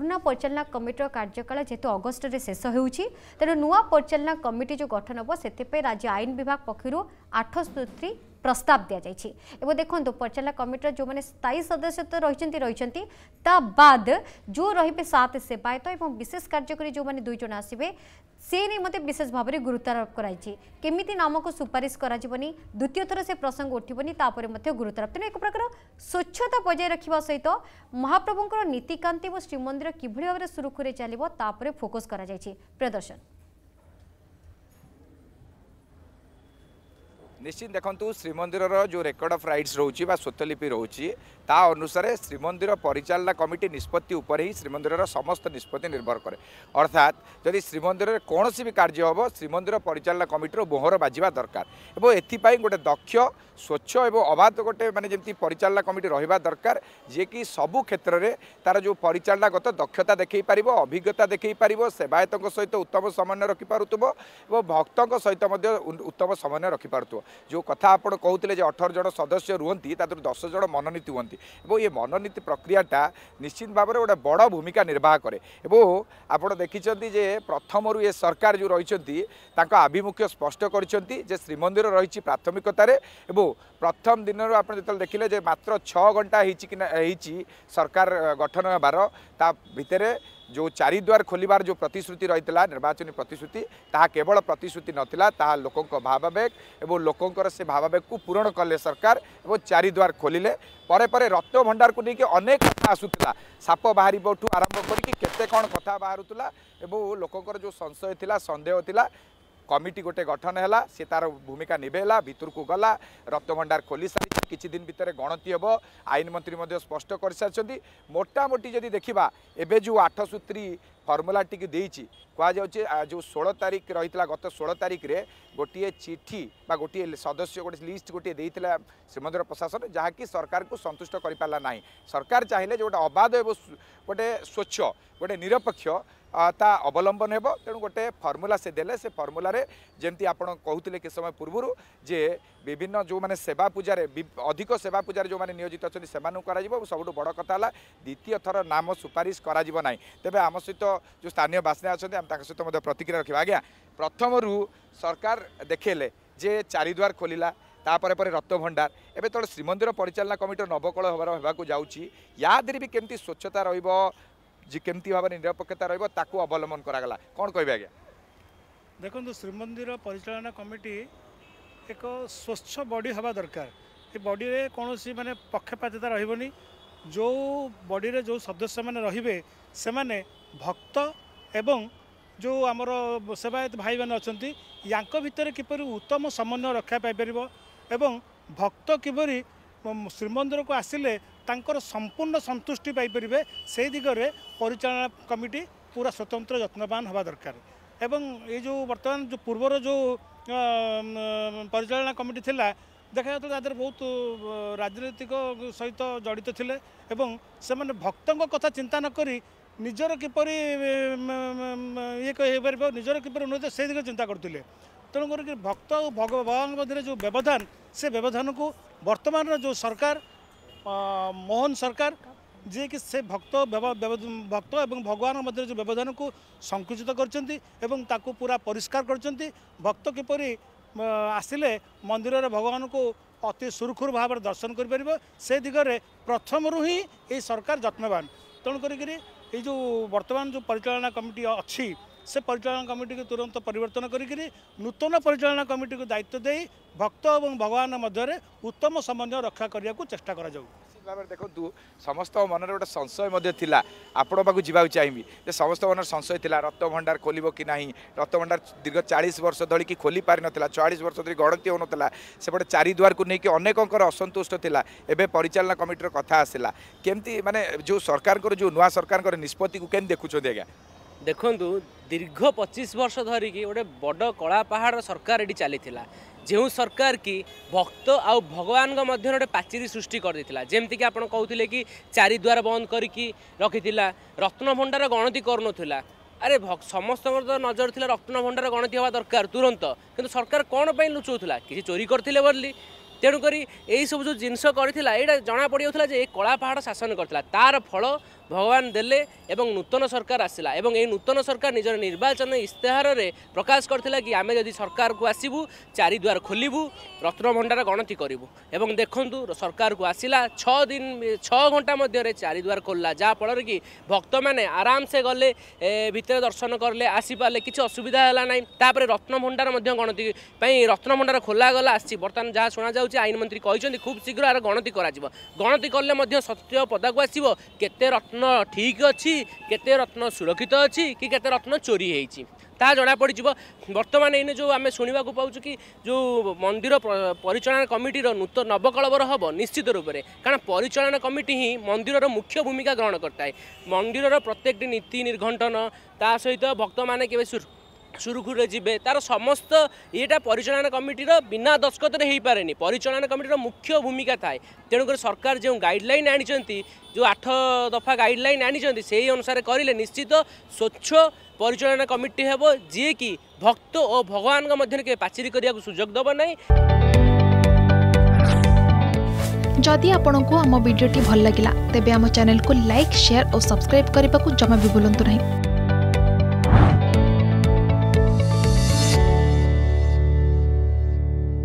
ପୁରୁଣା ପରିଚାଳନା କମିଟିର କାର୍ଯ୍ୟକାଳ ଯେହେତୁ ଅଗଷ୍ଟରେ ଶେଷ ହେଉଛି ତେଣୁ ନୂଆ ପରିଚାଳନା କମିଟି ଯେଉଁ ଗଠନ ହେବ ସେଥିପାଇଁ ରାଜ୍ୟ ଆଇନ ବିଭାଗ ପକ୍ଷରୁ ଆଠ ସ୍ତୁତ୍ରୀ प्रस्ताव दि जाए देखो परिचालना कमिटर जो मैंने स्थायी सदस्य तो रही रही बाद जो रही सात सेवायत तो और विशेष कार्यकारी जो मैंने दुईज आसवे से नहीं मत विशेष भाव में गुरुतारोप करमी नाम को सुपारिश कर द्वितीय थर से प्रसंग उठबापर मत गुरुतारोप तेना एक प्रकार स्वच्छता बजाय रखा सहित महाप्रभुं नीतिकांति और श्रीमंदिर किभ सुरखुरी चलो फोकस कर प्रदर्शन নিশ্চিত দেখুন শ্রীমন্দিরর যে রেকর্ড অফ রাইটস রয়েছে বা স্বত্বলিপি রয়েছে তা অনুসারে শ্রীমন্দির পরিচালনা কমিটি নিষ্পত্তি উপরে হি শ্রীমন্দিরর সমস্ত নিষ্পত্তি নির্ভর করে অর্থাৎ যদি শ্রীমন্দিরের কৌশি বি কার্য হব শ্রীমন্দির পরিচালনা কমিটির মোহর বাজিবা দরকার এবং এথিপাই গোটে দক্ষ স্বচ্ছ এবং অবাধ গোটে মানে যেমন পরিচালনা কমিটি রহবা দরকার যিকি সবু ক্ষেত্রে তার যে পরিচালনাগত দক্ষতা দেখাই পাব অভিজ্ঞতা দেখাই পাব সেবায়তঙ্ সহ উত্তম সমন্বয় রখিপারুব এবং ভক্তঙ্ সহ উত্তম সমন্বয় রখিপারুব ଯେଉଁ କଥା ଆପଣ କହୁଥିଲେ ଯେ ଅଠର ଜଣ ସଦସ୍ୟ ରୁହନ୍ତି ତା ଦେହରୁ ଦଶ ଜଣ ମନୋନୀତି ହୁଅନ୍ତି ଏବଂ ଏ ମନୋନୀତି ପ୍ରକ୍ରିୟାଟା ନିଶ୍ଚିତ ଭାବରେ ଗୋଟେ ବଡ଼ ଭୂମିକା ନିର୍ବାହ କରେ ଏବଂ ଆପଣ ଦେଖିଛନ୍ତି ଯେ ପ୍ରଥମରୁ ଏ ସରକାର ଯେଉଁ ରହିଛନ୍ତି ତାଙ୍କ ଆଭିମୁଖ୍ୟ ସ୍ପଷ୍ଟ କରିଛନ୍ତି ଯେ ଶ୍ରୀମନ୍ଦିର ରହିଛି ପ୍ରାଥମିକତାରେ ଏବଂ ପ୍ରଥମ ଦିନରୁ ଆପଣ ଯେତେବେଳେ ଦେଖିଲେ ଯେ ମାତ୍ର ଛଅ ଘଣ୍ଟା ହେଇଛି କି ନା ହେଇଛି ସରକାର ଗଠନ ହେବାର ତା ଭିତରେ ଯେଉଁ ଚାରିଦ୍ୱାର ଖୋଲିବାର ଯେଉଁ ପ୍ରତିଶ୍ରୁତି ରହିଥିଲା ନିର୍ବାଚନୀ ପ୍ରତିଶ୍ରୁତି ତାହା କେବଳ ପ୍ରତିଶ୍ରୁତି ନଥିଲା ତାହା ଲୋକଙ୍କ ଭାବାବେଗ ଏବଂ ଲୋକଙ୍କର ସେ ଭାବାବେଗକୁ ପୂରଣ କଲେ ସରକାର ଏବଂ ଚାରିଦ୍ୱାର ଖୋଲିଲେ ପରେ ପରେ ରତ୍ନ ଭଣ୍ଡାରକୁ ନେଇକି ଅନେକ କଥା ଆସୁଥିଲା ସାପ ବାହାରିବଠୁ ଆରମ୍ଭ କରିକି କେତେ କ'ଣ କଥା ବାହାରୁଥିଲା ଏବଂ ଲୋକଙ୍କର ଯେଉଁ ସଂଶୟ ଥିଲା ସନ୍ଦେହ ଥିଲା কমিটি গোটে গঠন হল সে তার ভূমিকা নিভেলা ভিতরক গলা রক্তভণ্ডার খোলি সারি কিছু দিন ভিতরে গণতি হব আইনমন্ত্রী স্পষ্ট করে সারি মোটামুটি যদি দেখা এবে যে আঠ সূত্রী ফর্মুলাটি দিয়েছি কুযাচ্ছে যে ষোল তারিখ রয়েছিল গত ষোল তারিখে গোটিয়ে চিঠি বা গোটিয়ে সদস্য গোটি লিস্ট গোটিয়ে দিয়েছিল শ্রীমন্দির প্রশাসন যা কি সরকার সন্তুষ্ট করে পারা না সরকার চাইলে যে গোটে অবাধ এবং গোটে স্বচ্ছ গোটে নিরপেক্ষ তা অবলম্বন হব তেমন গোটে ফর্মুলা সে দেলে সে ফর্মুলার যেমি আপনার কুলে কিছু সময় পূর্বর যে বিভিন্ন যে সেবা পূজার অধিক সেবা পূজার যে নিয়োজিত অনেক সে করা সবুঠ বড় কথা হল দ্বিতীয় থর নাম সুপারিশ করা না তবে আমার সহ যে স্থানীয় বাসিন্দা অনেক আমি তাঁর সহ প্রতিক্রিয়া রাখবা আজ্ঞা প্রথমর সরকার দেখেলে যে চারিদুয়ার খোলা ତାପରେ ପରେ ରତ୍ନଭଣ୍ଡାର ଏବେ ତଳେ ଶ୍ରୀମନ୍ଦିର ପରିଚାଳନା କମିଟିର ନବକଳ ହେବାର ହେବାକୁ ଯାଉଛି ୟା ଦେହରେ ବି କେମିତି ସ୍ୱଚ୍ଛତା ରହିବ ଯେ କେମିତି ଭାବରେ ନିରପେକ୍ଷତା ରହିବ ତାକୁ ଅବଲମ୍ବନ କରାଗଲା କ'ଣ କହିବେ ଆଜ୍ଞା ଦେଖନ୍ତୁ ଶ୍ରୀମନ୍ଦିର ପରିଚାଳନା କମିଟି ଏକ ସ୍ୱଚ୍ଛ ବଡ଼ି ହେବା ଦରକାର ଏ ବଡ଼ିରେ କୌଣସି ମାନେ ପକ୍ଷପାତିତା ରହିବନି ଯେଉଁ ବଡ଼ିରେ ଯେଉଁ ସଦସ୍ୟମାନେ ରହିବେ ସେମାନେ ଭକ୍ତ ଏବଂ ଯେଉଁ ଆମର ସେବାୟତ ଭାଇମାନେ ଅଛନ୍ତି ୟାଙ୍କ ଭିତରେ କିପରି ଉତ୍ତମ ସମନ୍ୱୟ ରକ୍ଷା ପାଇପାରିବ ଏବଂ ଭକ୍ତ କିପରି ଶ୍ରୀମନ୍ଦିରକୁ ଆସିଲେ ତାଙ୍କର ସମ୍ପୂର୍ଣ୍ଣ ସନ୍ତୁଷ୍ଟି ପାଇପାରିବେ ସେଇ ଦିଗରେ ପରିଚାଳନା କମିଟି ପୁରା ସ୍ୱତନ୍ତ୍ର ଯତ୍ନବାନ ହେବା ଦରକାର ଏବଂ ଏଇ ଯେଉଁ ବର୍ତ୍ତମାନ ଯେଉଁ ପୂର୍ବର ଯେଉଁ ପରିଚାଳନା କମିଟି ଥିଲା ଦେଖାଯାଉଥିଲା ତା ଦେହରେ ବହୁତ ରାଜନୈତିକ ସହିତ ଜଡ଼ିତ ଥିଲେ ଏବଂ ସେମାନେ ଭକ୍ତଙ୍କ କଥା ଚିନ୍ତା ନକରି ନିଜର କିପରି ଇଏ ହେଇପାରିବ ନିଜର କିପରି ଉନ୍ନତି ସେଇ ଦିଗରେ ଚିନ୍ତା କରୁଥିଲେ ତେଣୁ କରିକି ଭକ୍ତ ଆଉ ଭଗବାନଙ୍କ ମଧ୍ୟରେ ଯେଉଁ ବ୍ୟବଧାନ ସେ ବ୍ୟବଧାନକୁ ବର୍ତ୍ତମାନର ଯେଉଁ ସରକାର ମୋହନ ସରକାର ଯିଏକି ସେ ଭକ୍ତ ଭକ୍ତ ଏବଂ ଭଗବାନଙ୍କ ମଧ୍ୟରେ ଯେଉଁ ବ୍ୟବଧାନକୁ ସଙ୍କୁଚିତ କରିଛନ୍ତି ଏବଂ ତାକୁ ପୁରା ପରିଷ୍କାର କରିଛନ୍ତି ଭକ୍ତ କିପରି ଆସିଲେ ମନ୍ଦିରରେ ଭଗବାନଙ୍କୁ ଅତି ସୁରୁଖୁରୁ ଭାବରେ ଦର୍ଶନ କରିପାରିବ ସେ ଦିଗରେ ପ୍ରଥମରୁ ହିଁ ଏହି ସରକାର ଯତ୍ନବାନ ତେଣୁ କରିକିରି ଏଇ ଯେଉଁ ବର୍ତ୍ତମାନ ଯେଉଁ ପରିଚାଳନା କମିଟି ଅଛି से कमिटी कमिटि तुरंत परिवर्तन गरिक नूतन कमिटी को दायित्व भक्त अन्त भगवान उत्तम समन्वय रक्षा रक्षाकेको चेष्टा निश्चित भन्ने देख्नु समस्त मनर गए संशय थाहा आपो पाएको चाहिँ समस्त मन संशय था र भण्डार खोलि कि नै रथभण्डार दीर्घ चालिस वर्ष धरी कि खोलि पारि न चया वर्ष धरी गणति हुन को चारिवारको नै असंतुष्ट असन्तुष्टि ए परिचाना कमिटर कथा आसला के सरकारको जो जो नुआ नरकारको निष्पत्तिको के देखुन्छ आज्ञा ଦେଖନ୍ତୁ ଦୀର୍ଘ ପଚିଶ ବର୍ଷ ଧରିକି ଗୋଟେ ବଡ଼ କଳା ପାହାଡ଼ର ସରକାର ଏଠି ଚାଲିଥିଲା ଯେଉଁ ସରକାର କି ଭକ୍ତ ଆଉ ଭଗବାନଙ୍କ ମଧ୍ୟରେ ଗୋଟେ ପାଚେରୀ ସୃଷ୍ଟି କରିଦେଇଥିଲା ଯେମିତିକି ଆପଣ କହୁଥିଲେ କି ଚାରିଦ୍ୱାର ବନ୍ଦ କରିକି ରଖିଥିଲା ରତ୍ନଭଣ୍ଡାର ଗଣତି କରୁନଥିଲା ଆରେ ସମସ୍ତଙ୍କର ତ ନଜର ଥିଲା ରତ୍ନଭଣ୍ଡାର ଗଣତି ହେବା ଦରକାର ତୁରନ୍ତ କିନ୍ତୁ ସରକାର କ'ଣ ପାଇଁ ଲୁଚାଉଥିଲା କିଛି ଚୋରି କରିଥିଲେ ବୋଲି ତେଣୁକରି ଏଇସବୁ ଯେଉଁ ଜିନିଷ କରିଥିଲା ଏଇଟା ଜଣାପଡ଼ିଯାଉଥିଲା ଯେ ଏ କଳା ପାହାଡ଼ ଶାସନ କରିଥିଲା ତା'ର ଫଳ ভগবান দেলে এবং নূতন সরকার আসিলা এবং এই নূতন সরকার নিজের নির্বাচন ইস্তেহারে প্রকাশ করে কি আমি যদি সরকারক আসবু চারিদুয়ার খোলবু রত্নভণ্ডার গণতি করবু এবং দেখুন সরকারক আসিলা ছ দিন ছ ঘণ্টা মধ্যে চারিদুয়ার খোলা যাফଳରେ কি ভক্ত মানে আরামসে গলে ভিতরে দর্শন করলে আসিপারে কিছু অসুবিধা হল না তাপরে রত্নভণ্ডার মধ্যে গণতি রত্নভণ্ডার খোলা গলা আসছে বর্তমান যা শোনা যাচ্ছে আইনমন্ত্রী কিন্তু খুব শীঘ্র আর গণতি করা গণতি করলে মধ্য সত্য পদাকু আসব কেতে রত্ন রত্ন ঠিক অছি কেতে রত্ন সুরক্ষিত অছি কি কেতে রত্ন চোরি হয়েছি তা যাব বর্তমানে এনে যে আমি শুণবাকে পাচ্ছু কি যে মন্দির পরিচালনা কমিটির নূত নবকলবর হব নিশ্চিত রূপে কারণ পরিচালনা কমিটি হি মন্দিরর মুখ্য ভূমিকা গ্রহণ করতে মন্দিরর প্রত্যেকটি নীতি নির্ঘণ্টন তা সহ ভক্ত মানে কেবে ସୁରୁଖୁରୁରେ ଯିବେ ତାର ସମସ୍ତ ଇଏଟା ପରିଚାଳନା କମିଟିର ବିନା ଦସ୍ତଖତରେ ହୋଇପାରେନି ପରିଚାଳନା କମିଟିର ମୁଖ୍ୟ ଭୂମିକା ଥାଏ ତେଣୁକରି ସରକାର ଯେଉଁ ଗାଇଡ଼ଲାଇନ୍ ଆଣିଛନ୍ତି ଯେଉଁ ଆଠ ଦଫା ଗାଇଡ଼ଲାଇନ୍ ଆଣିଛନ୍ତି ସେହି ଅନୁସାରେ କରିଲେ ନିଶ୍ଚିତ ସ୍ୱଚ୍ଛ ପରିଚାଳନା କମିଟି ହେବ ଯିଏକି ଭକ୍ତ ଓ ଭଗବାନଙ୍କ ମଧ୍ୟରେ କେବେ ପାଚେରୀ କରିବାକୁ ସୁଯୋଗ ଦେବ ନାହିଁ ଯଦି ଆପଣଙ୍କୁ ଆମ ଭିଡ଼ିଓଟି ଭଲ ଲାଗିଲା ତେବେ ଆମ ଚ୍ୟାନେଲକୁ ଲାଇକ୍ ସେୟାର ଓ ସବସ୍କ୍ରାଇବ୍ କରିବାକୁ ଜମା ବି ଭୁଲନ୍ତୁ ନାହିଁ